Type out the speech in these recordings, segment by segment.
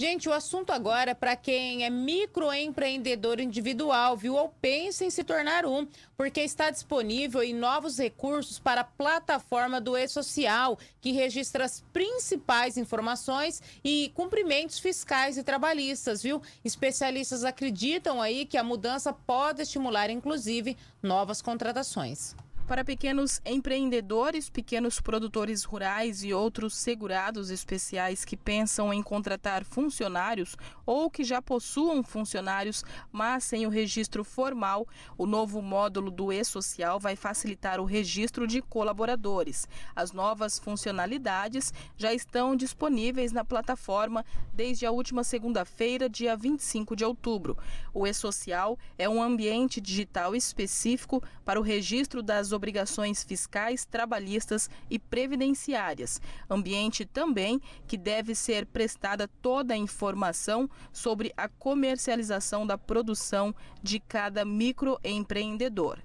Gente, o assunto agora é para quem é microempreendedor individual, viu, ou pensa em se tornar um, porque está disponível em novos recursos para a plataforma do E-Social, que registra as principais informações e cumprimentos fiscais e trabalhistas, viu? Especialistas acreditam aí que a mudança pode estimular, inclusive, novas contratações. Para pequenos empreendedores, pequenos produtores rurais e outros segurados especiais que pensam em contratar funcionários ou que já possuam funcionários, mas sem o registro formal, o novo módulo do E-Social vai facilitar o registro de colaboradores. As novas funcionalidades já estão disponíveis na plataforma desde a última segunda-feira, dia 25 de outubro. O E-Social é um ambiente digital específico para o registro das obrigações fiscais, trabalhistas e previdenciárias. Ambiente também que deve ser prestada toda a informação sobre a comercialização da produção de cada microempreendedor.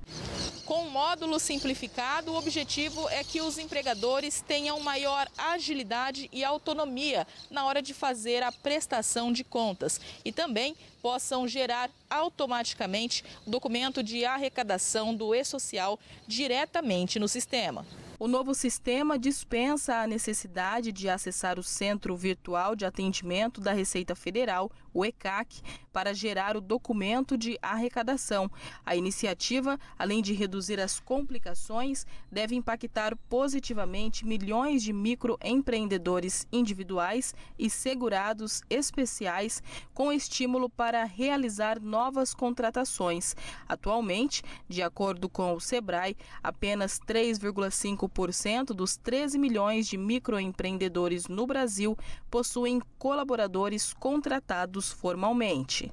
Com o módulo simplificado, o objetivo é que os empregadores tenham maior agilidade e autonomia na hora de fazer a prestação de contas e também possam gerar automaticamente o documento de arrecadação do E-Social diretamente no sistema. O novo sistema dispensa a necessidade de acessar o Centro Virtual de Atendimento da Receita Federal, o ECAC, para gerar o documento de arrecadação. A iniciativa, além de reduzir as complicações, deve impactar positivamente milhões de microempreendedores individuais e segurados especiais, com estímulo para realizar novas contratações. Atualmente, de acordo com o Sebrae, apenas 3,5% dos 13 milhões de microempreendedores no Brasil possuem colaboradores contratados formalmente.